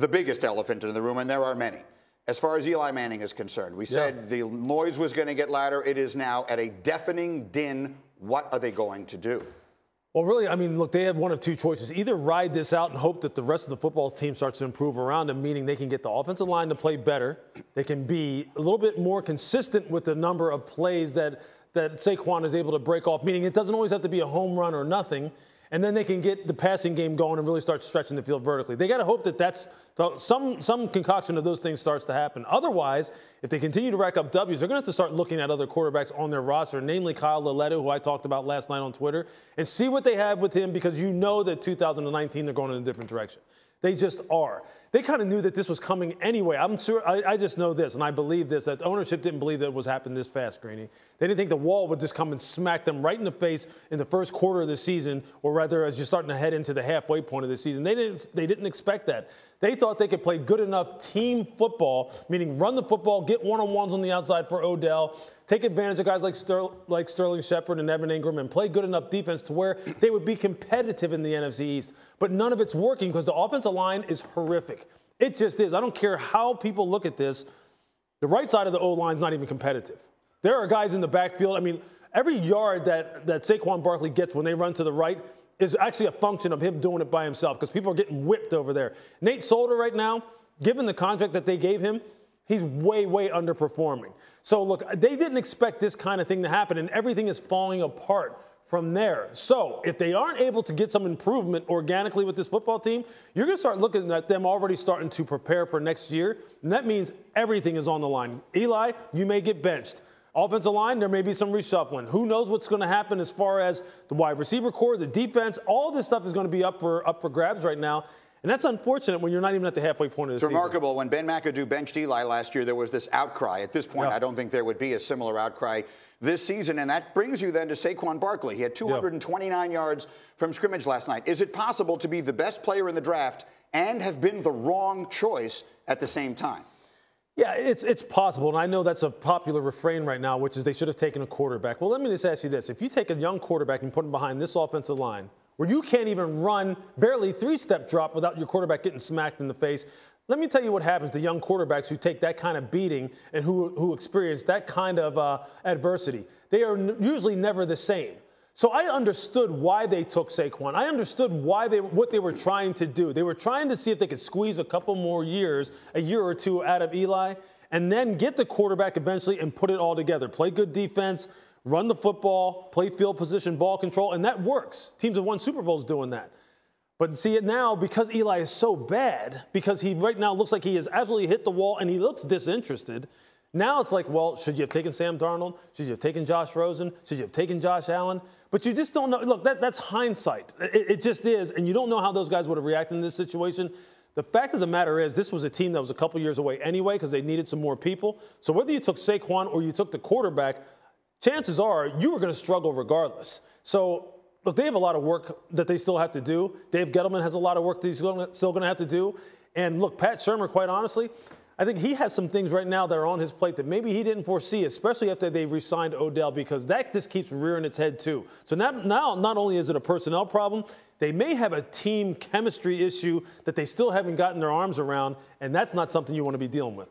the biggest elephant in the room, and there are many. As far as Eli Manning is concerned, we yeah. said the noise was going to get louder. It is now at a deafening din. What are they going to do? Well, really, I mean, look, they have one of two choices. Either ride this out and hope that the rest of the football team starts to improve around them, meaning they can get the offensive line to play better. They can be a little bit more consistent with the number of plays that, that Saquon is able to break off, meaning it doesn't always have to be a home run or nothing and then they can get the passing game going and really start stretching the field vertically. They got to hope that that's some some concoction of those things starts to happen. Otherwise, if they continue to rack up W's, they're going to have to start looking at other quarterbacks on their roster, namely Kyle Laletta, who I talked about last night on Twitter, and see what they have with him because you know that 2019 they're going in a different direction. They just are. They kind of knew that this was coming anyway. I'm sure, I, I, just know this, and I believe this, that ownership didn't believe that it was happening this fast, Greeny. They didn't think the wall would just come and smack them right in the face in the first quarter of the season, or rather as you're starting to head into the halfway point of the season. They didn't, they didn't expect that. They thought they could play good enough team football, meaning run the football, get one-on-ones on the outside for Odell, take advantage of guys like, Sterling, like Sterling Shepard and Evan Ingram and play good enough defense to where they would be competitive in the NFC East. But none of it's working because the offensive line is horrific. It just is. I don't care how people look at this. The right side of the O line is not even competitive. There are guys in the backfield. I mean, every yard that, that Saquon Barkley gets when they run to the right is actually a function of him doing it by himself because people are getting whipped over there. Nate Solder right now, given the contract that they gave him, He's way, way underperforming. So, look, they didn't expect this kind of thing to happen, and everything is falling apart from there. So, if they aren't able to get some improvement organically with this football team, you're going to start looking at them already starting to prepare for next year. And that means everything is on the line. Eli, you may get benched. Offensive line, there may be some reshuffling. Who knows what's going to happen as far as the wide receiver core, the defense, all this stuff is going to be up for up for grabs right now. And that's unfortunate when you're not even at the halfway point of the it's season. remarkable. When Ben McAdoo benched Eli last year, there was this outcry. At this point, yeah. I don't think there would be a similar outcry this season. And that brings you then to Saquon Barkley. He had 229 yeah. yards from scrimmage last night. Is it possible to be the best player in the draft and have been the wrong choice at the same time? Yeah, it's it's possible, and I know that's a popular refrain right now, which is they should have taken a quarterback. Well, let me just ask you this: If you take a young quarterback and put him behind this offensive line, where you can't even run barely three-step drop without your quarterback getting smacked in the face, let me tell you what happens to young quarterbacks who take that kind of beating and who who experience that kind of uh, adversity. They are n- usually never the same. So I understood why they took Saquon. I understood why they what they were trying to do. They were trying to see if they could squeeze a couple more years, a year or two out of Eli, and then get the quarterback eventually and put it all together. Play good defense, run the football, play field position, ball control, and that works. Teams have won Super Bowls doing that. But see it now because Eli is so bad, because he right now looks like he has absolutely hit the wall and he looks disinterested. Now it's like, well, should you have taken Sam Darnold? Should you have taken Josh Rosen? Should you have taken Josh Allen? But you just don't know. Look, that, that's hindsight. It, it just is. And you don't know how those guys would have reacted in this situation. The fact of the matter is, this was a team that was a couple years away anyway because they needed some more people. So whether you took Saquon or you took the quarterback, chances are you were going to struggle regardless. So look, they have a lot of work that they still have to do. Dave Gettleman has a lot of work that he's still going to have to do. And look, Pat Shermer, quite honestly, I think he has some things right now that are on his plate that maybe he didn't foresee, especially after they re-signed Odell, because that just keeps rearing its head too. So now, now not only is it a personnel problem, they may have a team chemistry issue that they still haven't gotten their arms around, and that's not something you want to be dealing with.